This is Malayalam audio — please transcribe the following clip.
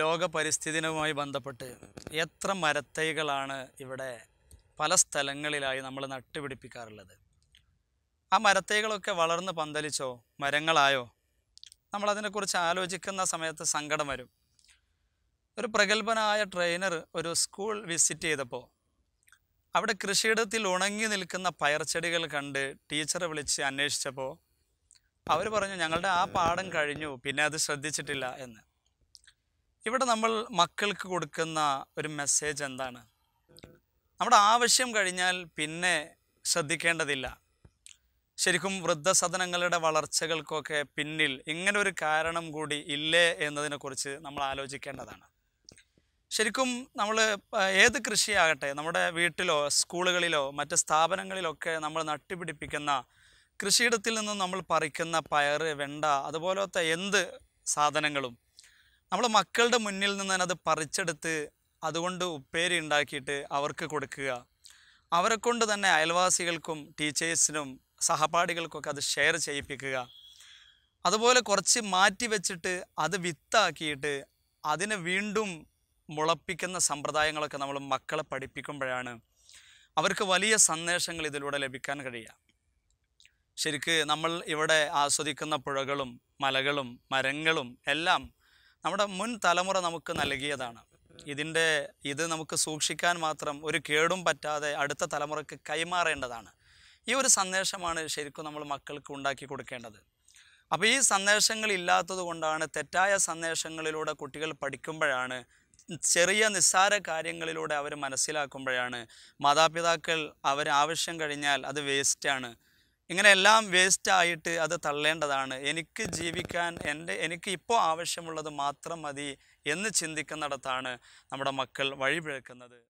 ലോക പരിസ്ഥിതിയുമായി ബന്ധപ്പെട്ട് എത്ര മരത്തൈകളാണ് ഇവിടെ പല സ്ഥലങ്ങളിലായി നമ്മൾ നട്ടുപിടിപ്പിക്കാറുള്ളത് ആ മരത്തൈകളൊക്കെ വളർന്ന് പന്തലിച്ചോ മരങ്ങളായോ നമ്മളതിനെക്കുറിച്ച് ആലോചിക്കുന്ന സമയത്ത് സങ്കടം വരും ഒരു പ്രഗത്ഭനായ ട്രെയിനർ ഒരു സ്കൂൾ വിസിറ്റ് ചെയ്തപ്പോൾ അവിടെ കൃഷിയിടത്തിൽ ഉണങ്ങി നിൽക്കുന്ന പയർച്ചെടികൾ കണ്ട് ടീച്ചറെ വിളിച്ച് അന്വേഷിച്ചപ്പോൾ അവർ പറഞ്ഞു ഞങ്ങളുടെ ആ പാഠം കഴിഞ്ഞു പിന്നെ അത് ശ്രദ്ധിച്ചിട്ടില്ല എന്ന് ഇവിടെ നമ്മൾ മക്കൾക്ക് കൊടുക്കുന്ന ഒരു മെസ്സേജ് എന്താണ് നമ്മുടെ ആവശ്യം കഴിഞ്ഞാൽ പിന്നെ ശ്രദ്ധിക്കേണ്ടതില്ല ശരിക്കും വൃദ്ധസദനങ്ങളുടെ വളർച്ചകൾക്കൊക്കെ പിന്നിൽ ഇങ്ങനെ ഒരു കാരണം കൂടി ഇല്ലേ എന്നതിനെക്കുറിച്ച് നമ്മൾ ആലോചിക്കേണ്ടതാണ് ശരിക്കും നമ്മൾ ഏത് കൃഷിയാകട്ടെ നമ്മുടെ വീട്ടിലോ സ്കൂളുകളിലോ മറ്റ് സ്ഥാപനങ്ങളിലൊക്കെ നമ്മൾ നട്ടുപിടിപ്പിക്കുന്ന കൃഷിയിടത്തിൽ നിന്നും നമ്മൾ പറിക്കുന്ന പയറ് വെണ്ട അതുപോലത്തെ എന്ത് സാധനങ്ങളും നമ്മൾ മക്കളുടെ മുന്നിൽ നിന്ന് തന്നെ അത് പറിച്ചെടുത്ത് അതുകൊണ്ട് ഉപ്പേരി ഉണ്ടാക്കിയിട്ട് അവർക്ക് കൊടുക്കുക അവരെ കൊണ്ട് തന്നെ അയൽവാസികൾക്കും ടീച്ചേഴ്സിനും സഹപാഠികൾക്കൊക്കെ അത് ഷെയർ ചെയ്യിപ്പിക്കുക അതുപോലെ കുറച്ച് മാറ്റി വെച്ചിട്ട് അത് വിത്താക്കിയിട്ട് അതിനെ വീണ്ടും മുളപ്പിക്കുന്ന സമ്പ്രദായങ്ങളൊക്കെ നമ്മൾ മക്കളെ പഠിപ്പിക്കുമ്പോഴാണ് അവർക്ക് വലിയ സന്ദേശങ്ങൾ ഇതിലൂടെ ലഭിക്കാൻ കഴിയുക ശരിക്ക് നമ്മൾ ഇവിടെ ആസ്വദിക്കുന്ന പുഴകളും മലകളും മരങ്ങളും എല്ലാം നമ്മുടെ മുൻ തലമുറ നമുക്ക് നൽകിയതാണ് ഇതിൻ്റെ ഇത് നമുക്ക് സൂക്ഷിക്കാൻ മാത്രം ഒരു കേടും പറ്റാതെ അടുത്ത തലമുറയ്ക്ക് കൈമാറേണ്ടതാണ് ഈ ഒരു സന്ദേശമാണ് ശരിക്കും നമ്മൾ മക്കൾക്ക് ഉണ്ടാക്കി കൊടുക്കേണ്ടത് അപ്പോൾ ഈ സന്ദേശങ്ങൾ ഇല്ലാത്തത് കൊണ്ടാണ് തെറ്റായ സന്ദേശങ്ങളിലൂടെ കുട്ടികൾ പഠിക്കുമ്പോഴാണ് ചെറിയ നിസ്സാര കാര്യങ്ങളിലൂടെ അവർ മനസ്സിലാക്കുമ്പോഴാണ് മാതാപിതാക്കൾ അവർ ആവശ്യം കഴിഞ്ഞാൽ അത് വേസ്റ്റാണ് ഇങ്ങനെയെല്ലാം വേസ്റ്റായിട്ട് അത് തള്ളേണ്ടതാണ് എനിക്ക് ജീവിക്കാൻ എൻ്റെ എനിക്ക് ഇപ്പോൾ ആവശ്യമുള്ളത് മാത്രം മതി എന്ന് ചിന്തിക്കുന്നിടത്താണ് നമ്മുടെ മക്കൾ വഴിപിഴക്കുന്നത്